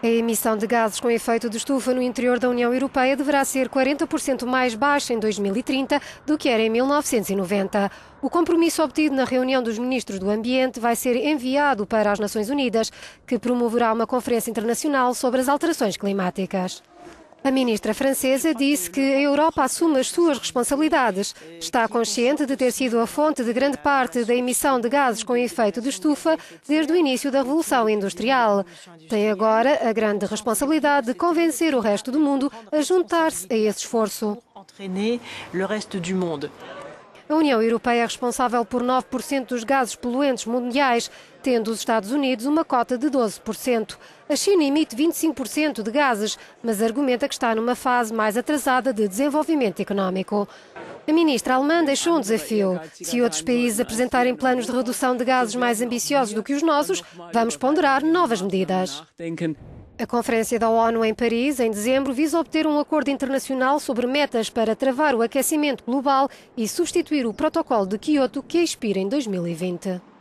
A emissão de gases com efeito de estufa no interior da União Europeia deverá ser 40% mais baixa em 2030 do que era em 1990. O compromisso obtido na reunião dos ministros do Ambiente vai ser enviado para as Nações Unidas, que promoverá uma conferência internacional sobre as alterações climáticas. A ministra francesa disse que a Europa assume as suas responsabilidades. Está consciente de ter sido a fonte de grande parte da emissão de gases com efeito de estufa desde o início da Revolução Industrial. Tem agora a grande responsabilidade de convencer o resto do mundo a juntar-se a esse esforço. A União Europeia é responsável por 9% dos gases poluentes mundiais, tendo os Estados Unidos uma cota de 12%. A China emite 25% de gases, mas argumenta que está numa fase mais atrasada de desenvolvimento económico. A ministra alemã deixou um desafio. Se outros países apresentarem planos de redução de gases mais ambiciosos do que os nossos, vamos ponderar novas medidas. A Conferência da ONU em Paris, em dezembro, visa obter um acordo internacional sobre metas para travar o aquecimento global e substituir o protocolo de Quioto que expira em 2020.